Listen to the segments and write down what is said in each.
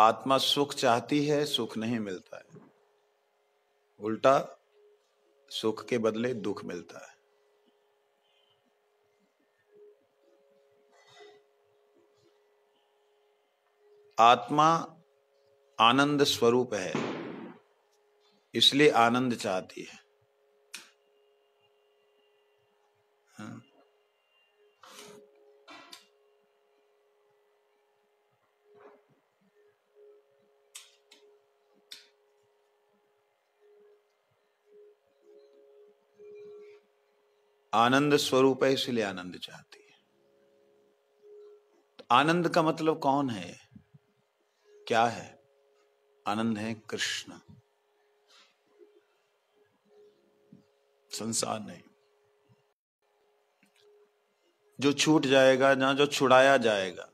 आत्मा सुख चाहती है सुख नहीं मिलता है उल्टा सुख के बदले दुख मिलता है आत्मा आनंद स्वरूप है इसलिए आनंद चाहती है हाँ। आनंद स्वरूप है इसलिए आनंद चाहती है तो आनंद का मतलब कौन है क्या है आनंद है कृष्ण संसार नहीं जो छूट जाएगा जहां जो छुड़ाया जाएगा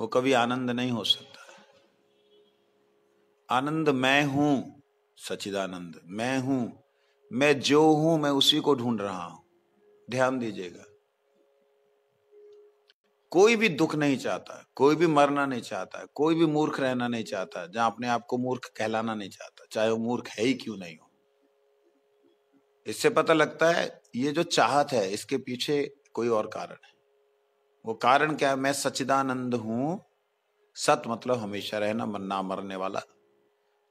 वो कभी आनंद नहीं हो सकता आनंद मैं हूं सचिदानंद मैं हूं मैं जो हूं मैं उसी को ढूंढ रहा हूं ध्यान दीजिएगा कोई भी दुख नहीं चाहता कोई भी मरना नहीं चाहता कोई भी मूर्ख रहना नहीं चाहता जहां अपने आप को मूर्ख कहलाना नहीं चाहता चाहे वो मूर्ख है ही क्यों नहीं हो इससे पता लगता है ये जो चाहत है इसके पीछे कोई और कारण है वो कारण क्या है मैं सचिदानंद हूं सत मतलब हमेशा रहना मन ना मरने वाला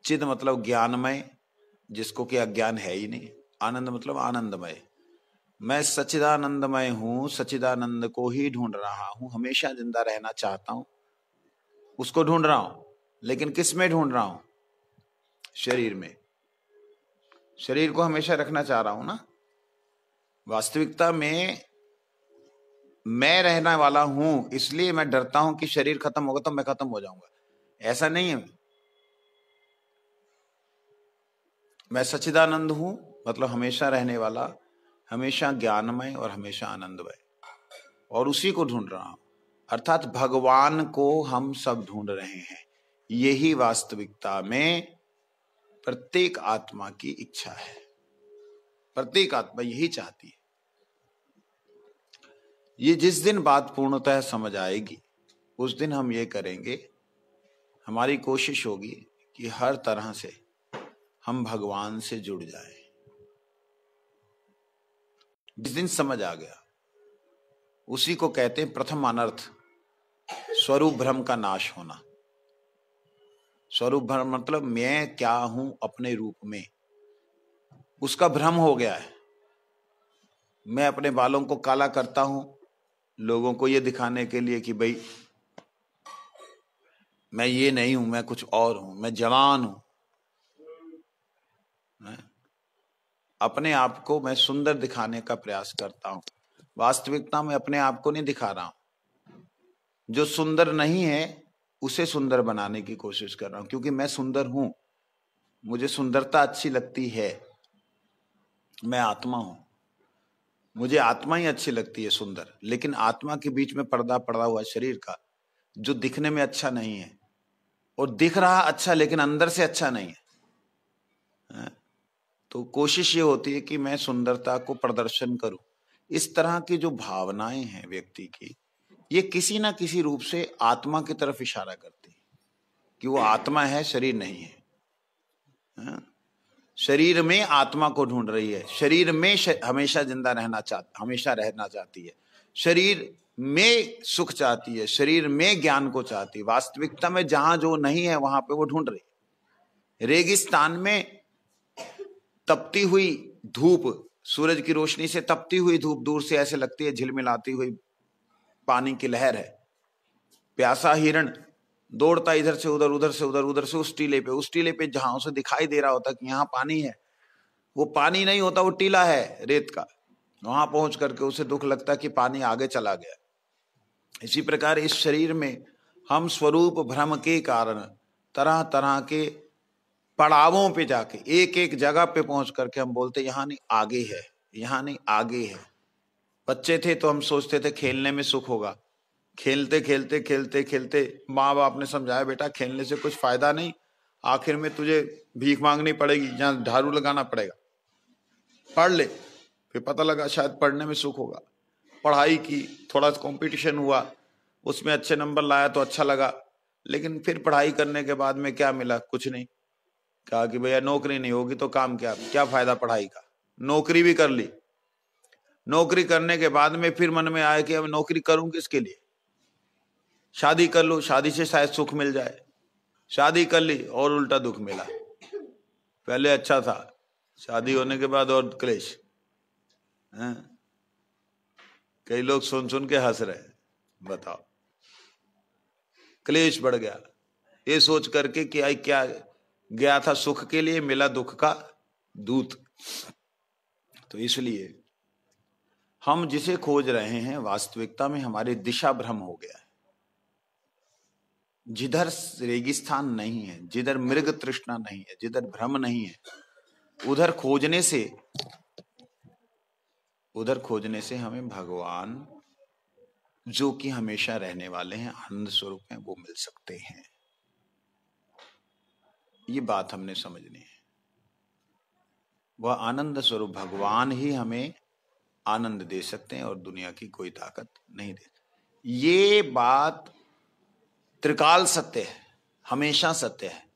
चिद मतलब ज्ञानमय जिसको कि अज्ञान है ही नहीं आनंद मतलब आनंदमय मैं सचिदानंदमय हूँ सचिदानंद को ही ढूंढ रहा हूं हमेशा जिंदा रहना चाहता हूं उसको ढूंढ रहा हूं लेकिन किस में ढूंढ रहा हूं शरीर में शरीर को हमेशा रखना चाह रहा हूं ना वास्तविकता में मैं रहने वाला हूं इसलिए मैं डरता हूं कि शरीर खत्म होगा तो मैं खत्म हो जाऊंगा ऐसा नहीं है मैं सचिदानंद हूं मतलब हमेशा रहने वाला हमेशा ज्ञानमय और हमेशा आनंदमय और उसी को ढूंढ रहा हूं अर्थात भगवान को हम सब ढूंढ रहे हैं यही वास्तविकता में प्रत्येक आत्मा की इच्छा है प्रत्येक आत्मा यही चाहती है ये जिस दिन बात पूर्णतः समझ आएगी उस दिन हम ये करेंगे हमारी कोशिश होगी कि हर तरह से हम भगवान से जुड़ जाए जिस दिन समझ आ गया उसी को कहते हैं प्रथम अनर्थ स्वरूप भ्रम का नाश होना स्वरूप भ्रम मतलब मैं क्या हूं अपने रूप में उसका भ्रम हो गया है मैं अपने बालों को काला करता हूं लोगों को यह दिखाने के लिए कि भाई मैं ये नहीं हूं मैं कुछ और हूं मैं जवान हूं अपने आप को मैं सुंदर दिखाने का प्रयास करता हूँ वास्तविकता में अपने आप को नहीं दिखा रहा हूं जो सुंदर नहीं है उसे सुंदर बनाने की कोशिश कर रहा हूँ क्योंकि मैं सुंदर हूँ मुझे सुंदरता अच्छी लगती है मैं आत्मा हूं मुझे आत्मा ही अच्छी लगती है सुंदर लेकिन आत्मा के बीच में पर्दा पड़ा हुआ शरीर का जो दिखने में अच्छा नहीं है और दिख रहा अच्छा लेकिन अंदर से अच्छा नहीं है तो कोशिश ये होती है कि मैं सुंदरता को प्रदर्शन करूं इस तरह की जो भावनाएं हैं व्यक्ति की ये किसी ना किसी रूप से आत्मा की तरफ इशारा करती है कि वो आत्मा है शरीर नहीं है हा? शरीर में आत्मा को ढूंढ रही है शरीर में शर, हमेशा जिंदा रहना चाह हमेशा रहना चाहती है शरीर में सुख चाहती है शरीर में ज्ञान को चाहती है वास्तविकता में जहां जो नहीं है वहां पे वो ढूंढ रही है रेगिस्तान में तपती हुई धूप सूरज की रोशनी से तपती हुई धूप दूर से ऐसे लगती है झिलमिलाती हुई पानी की लहर है प्यासा हिरण दौड़ता इधर से उधर उधर से उधर उधर से उस टीले पे उस टीले पे जहां उसे दिखाई दे रहा होता कि यहाँ पानी है वो पानी नहीं होता वो टीला है रेत का वहां पहुंच करके उसे दुख लगता कि पानी आगे चला गया इसी प्रकार इस शरीर में हम स्वरूप भ्रम के कारण तरह तरह के पड़ावों पे जाके एक एक जगह पे पहुंच करके हम बोलते यहाँ नहीं आगे है यहाँ नहीं आगे है बच्चे थे तो हम सोचते थे खेलने में सुख होगा खेलते खेलते खेलते खेलते माँ बाप ने समझाया बेटा खेलने से कुछ फायदा नहीं आखिर में तुझे भीख मांगनी पड़ेगी या झाड़ू लगाना पड़ेगा पढ़ ले फिर पता लगा शायद पढ़ने में सुख होगा पढ़ाई की थोड़ा सा कॉम्पिटिशन हुआ उसमें अच्छे नंबर लाया तो अच्छा लगा लेकिन फिर पढ़ाई करने के बाद में क्या मिला कुछ नहीं कहा कि भैया नौकरी नहीं होगी तो काम क्या क्या फायदा पढ़ाई का नौकरी भी कर ली नौकरी करने के बाद में फिर मन में आया कि अब नौकरी करूं किसके लिए शादी कर लो शादी से शायद सुख मिल जाए शादी कर ली और उल्टा दुख मिला पहले अच्छा था शादी होने के बाद और क्लेश हैं हाँ। कई लोग सुन सुन के हंस रहे बताओ क्लेश बढ़ गया ये सोच करके कि आई क्या गया था सुख के लिए मिला दुख का दूत तो इसलिए हम जिसे खोज रहे हैं वास्तविकता में हमारे दिशा भ्रम हो गया है जिधर रेगिस्तान नहीं है जिधर मृग तृष्णा नहीं है जिधर भ्रम नहीं है उधर खोजने से उधर खोजने से हमें भगवान जो कि हमेशा रहने वाले हैं आनंद स्वरूप हैं वो मिल सकते हैं ये बात हमने समझनी है वह आनंद स्वरूप भगवान ही हमें आनंद दे सकते हैं और दुनिया की कोई ताकत नहीं दे ये बात त्रिकाल सत्य है हमेशा सत्य है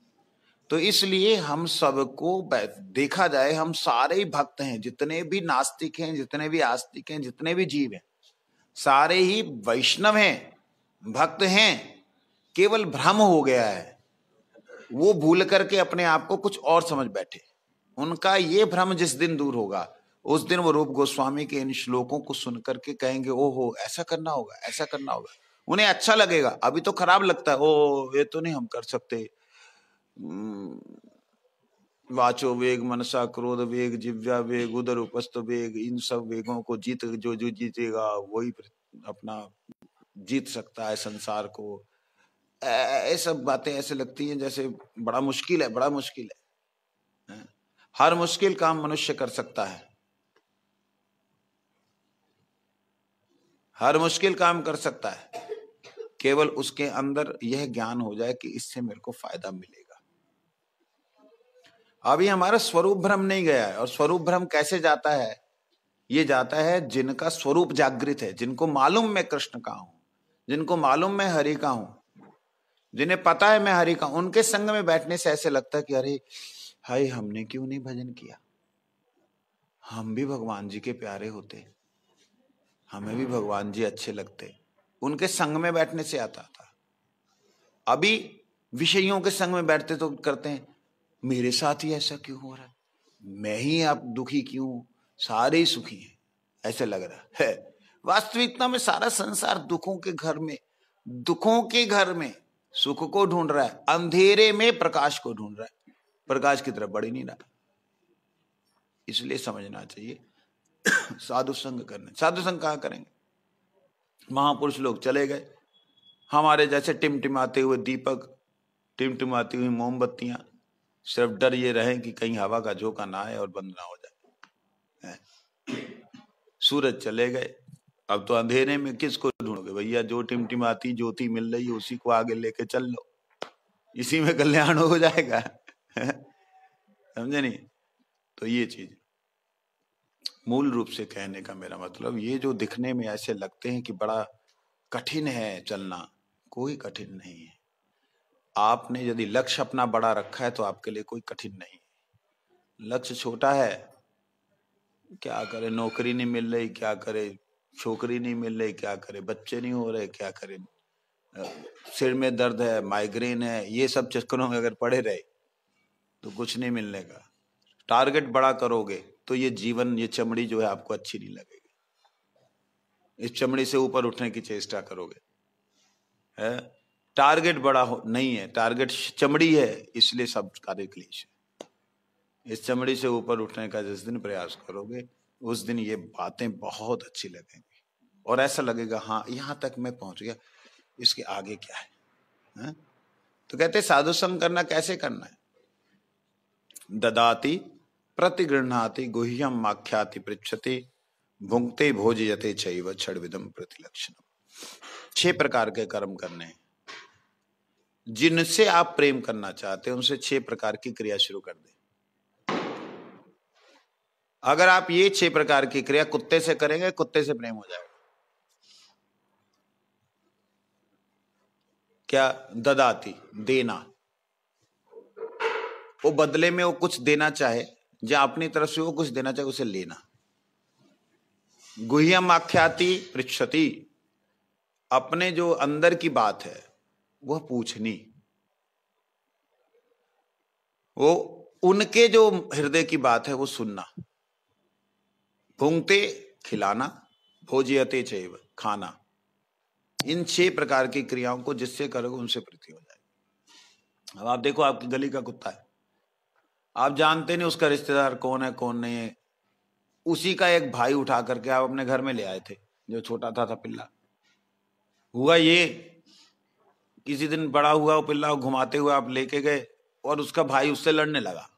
तो इसलिए हम सबको देखा जाए हम सारे ही भक्त हैं जितने भी नास्तिक हैं जितने भी आस्तिक हैं जितने भी जीव हैं सारे ही वैष्णव हैं भक्त हैं केवल भ्रम हो गया है वो भूल करके अपने आप को कुछ और समझ बैठे उनका ये भ्रम जिस दिन दूर होगा उस दिन वो रूप गोस्वामी के इन श्लोकों को सुन करके कहेंगे ओहो ऐसा करना होगा ऐसा करना होगा उन्हें अच्छा लगेगा अभी तो खराब लगता है ओ ये तो नहीं हम कर सकते हम्म, वाचो वेग मनसा क्रोध वेग जिव्या वेग उदर उपस्थ वेग इन सब वेगों को जीत जो जो जीतेगा वही अपना जीत सकता है संसार को ये सब बातें ऐसे लगती हैं जैसे बड़ा मुश्किल है बड़ा मुश्किल है हर मुश्किल काम मनुष्य कर सकता है हर मुश्किल काम कर सकता है केवल उसके अंदर यह ज्ञान हो जाए कि इससे मेरे को फायदा मिलेगा अभी हमारा स्वरूप भ्रम नहीं गया है और स्वरूप भ्रम कैसे जाता है ये जाता है जिनका स्वरूप जागृत है जिनको मालूम मैं कृष्ण का हूं जिनको मालूम मैं हरि का हूं जिन्हें पता है मैं हरि का उनके संग में बैठने से ऐसे लगता है कि अरे हाय हमने क्यों नहीं भजन किया हम भी भगवान जी के प्यारे होते हमें भी भगवान जी अच्छे लगते उनके संग में बैठने से आता था अभी विषयों के संग में बैठते तो करते हैं मेरे साथ ही ऐसा क्यों हो रहा है मैं ही आप दुखी क्यों सारे ही सुखी हैं ऐसा लग रहा है वास्तविकता में सारा संसार दुखों के घर में दुखों के घर में सुख को ढूंढ रहा है अंधेरे में प्रकाश को ढूंढ रहा है प्रकाश की तरफ बढ़ नहीं रहा इसलिए समझना चाहिए साधु संग करने साधु संग कहा करेंगे महापुरुष लोग चले गए हमारे जैसे टिमटिमाते हुए दीपक टिमटिमाती हुई मोमबत्तियां सिर्फ डर ये रहे कि कहीं हवा का झोंका ना आए और बंद ना हो जाए सूरज चले गए अब तो अंधेरे में किसको ढूंढोगे भैया जो टिमटिमाती ज्योति मिल रही है उसी को आगे लेके चल लो इसी में कल्याण हो जाएगा समझे नहीं तो ये चीज मूल रूप से कहने का मेरा मतलब ये जो दिखने में ऐसे लगते हैं कि बड़ा कठिन है चलना कोई कठिन नहीं है आपने यदि लक्ष्य अपना बड़ा रखा है तो आपके लिए कोई कठिन नहीं लक्ष्य छोटा है क्या करे नौकरी नहीं मिल रही क्या करे छोकरी नहीं मिल रही क्या करे बच्चे नहीं हो रहे क्या करे सिर में दर्द है माइग्रेन है ये सब चक्करों में अगर पड़े रहे तो कुछ नहीं मिलने का टारगेट बड़ा करोगे तो ये जीवन ये चमड़ी जो है आपको अच्छी नहीं लगेगी इस चमड़ी से ऊपर उठने की चेष्टा करोगे है टारगेट बड़ा हो नहीं है टारगेट चमड़ी है इसलिए सब कार्य क्लेश है इस चमड़ी से ऊपर उठने का जिस दिन प्रयास करोगे उस दिन ये बातें बहुत अच्छी लगेंगी और ऐसा लगेगा हाँ यहां तक मैं पहुंच गया इसके आगे क्या है हा? तो कहते साधु संग करना कैसे करना है प्रति प्रतिगृहणाति गुह्यम आख्याति पृछति भुंगते यते चैव विदम प्रतिलक्षण छह प्रकार के कर्म करने हैं जिनसे आप प्रेम करना चाहते हैं उनसे छह प्रकार की क्रिया शुरू कर दें अगर आप ये छह प्रकार की क्रिया कुत्ते से करेंगे कुत्ते से प्रेम हो जाएगा क्या ददाती देना वो बदले में वो कुछ देना चाहे या अपनी तरफ से वो कुछ देना चाहे उसे लेना गुहम आख्याति पृछति अपने जो अंदर की बात है वह पूछनी वो उनके जो हृदय की बात है वो सुनना भूंगते खिलाना भोजयते चैव खाना इन छह प्रकार की क्रियाओं को जिससे करोगे उनसे प्रीति हो जाएगी अब आप देखो आपकी गली का कुत्ता है आप जानते नहीं उसका रिश्तेदार कौन है कौन नहीं है उसी का एक भाई उठा करके आप अपने घर में ले आए थे जो छोटा था था पिल्ला हुआ ये किसी दिन बड़ा हुआ वो पिल्ला घुमाते हुए आप लेके गए और उसका भाई उससे लड़ने लगा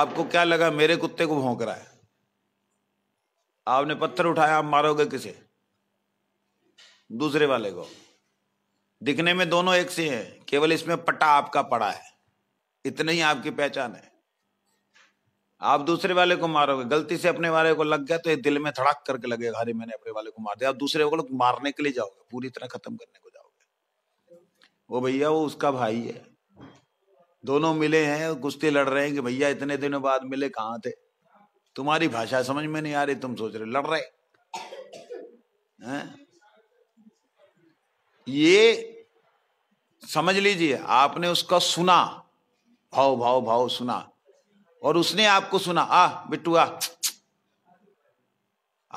आपको क्या लगा मेरे कुत्ते को भोंक रहा है आपने पत्थर उठाया आप मारोगे किसे दूसरे वाले को दिखने में दोनों एक से हैं केवल इसमें पट्टा आपका पड़ा है इतनी ही आपकी पहचान है आप दूसरे वाले को मारोगे गलती से अपने वाले को लग गया तो ये दिल में थड़ाक करके लगेगा अरे मैंने अपने वाले को मार दिया आप दूसरे को मारने के लिए जाओगे पूरी तरह खत्म करने को जाओगे वो भैया वो उसका भाई है दोनों मिले हैं कुश्ती लड़ रहे हैं कि भैया इतने दिनों बाद मिले कहाँ थे तुम्हारी भाषा समझ में नहीं आ रही तुम सोच रहे लड़ रहे हैं ये समझ लीजिए आपने उसका सुना भाव भाव भाव सुना और उसने आपको सुना आ बिट्टू आ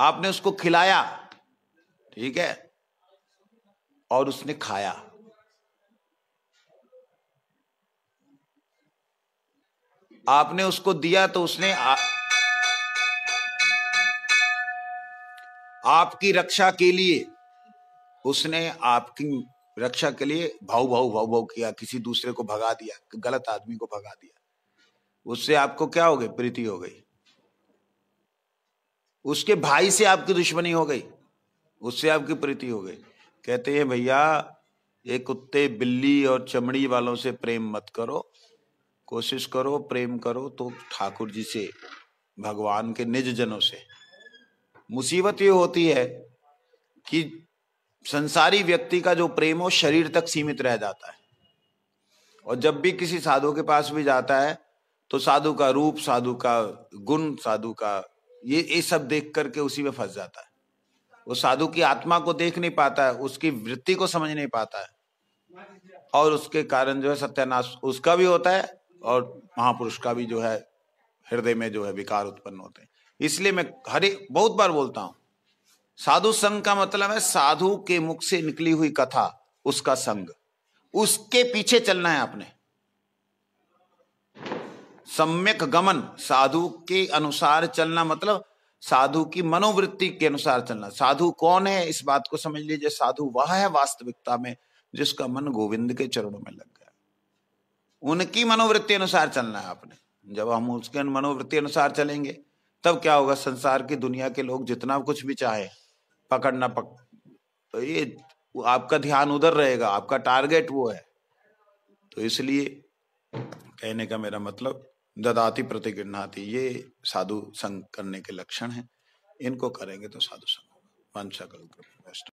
आपने उसको खिलाया ठीक है और उसने खाया आपने उसको दिया तो उसने आ... आपकी रक्षा के लिए उसने आपकी रक्षा के लिए भाव भाव भाव भाव किया किसी दूसरे को भगा दिया गलत आदमी को भगा दिया उससे आपको क्या हो गई प्रीति हो गई उसके भाई से आपकी दुश्मनी हो गई उससे आपकी प्रीति हो गई कहते हैं भैया ये कुत्ते बिल्ली और चमड़ी वालों से प्रेम मत करो कोशिश करो प्रेम करो तो ठाकुर जी से भगवान के निज जनों से मुसीबत ये होती है कि संसारी व्यक्ति का जो प्रेम हो शरीर तक सीमित रह जाता है और जब भी किसी साधु के पास भी जाता है तो साधु का रूप साधु का गुण साधु का ये ये सब देख करके उसी में फंस जाता है वो साधु की आत्मा को देख नहीं पाता है उसकी वृत्ति को समझ नहीं पाता है और उसके कारण जो है सत्यानाश उसका भी होता है और महापुरुष का भी जो है हृदय में जो है विकार उत्पन्न होते हैं इसलिए मैं हरे बहुत बार बोलता हूं साधु संघ का मतलब है साधु के मुख से निकली हुई कथा उसका संघ उसके पीछे चलना है आपने सम्यक गमन साधु के अनुसार चलना मतलब साधु की मनोवृत्ति के अनुसार चलना साधु कौन है इस बात को समझ लीजिए साधु वह है वास्तविकता में जिसका मन गोविंद के चरणों में लग गया उनकी मनोवृत्ति अनुसार चलना है आपने जब हम उसके मनोवृत्ति अनुसार चलेंगे तब क्या होगा संसार की दुनिया के लोग जितना कुछ भी चाहे पकड़ना पक तो ये आपका ध्यान उधर रहेगा आपका टारगेट वो है तो इसलिए कहने का मेरा मतलब ददाती प्रतिगिणाती ये साधु संग करने के लक्षण हैं इनको करेंगे तो साधु संग वंशा कल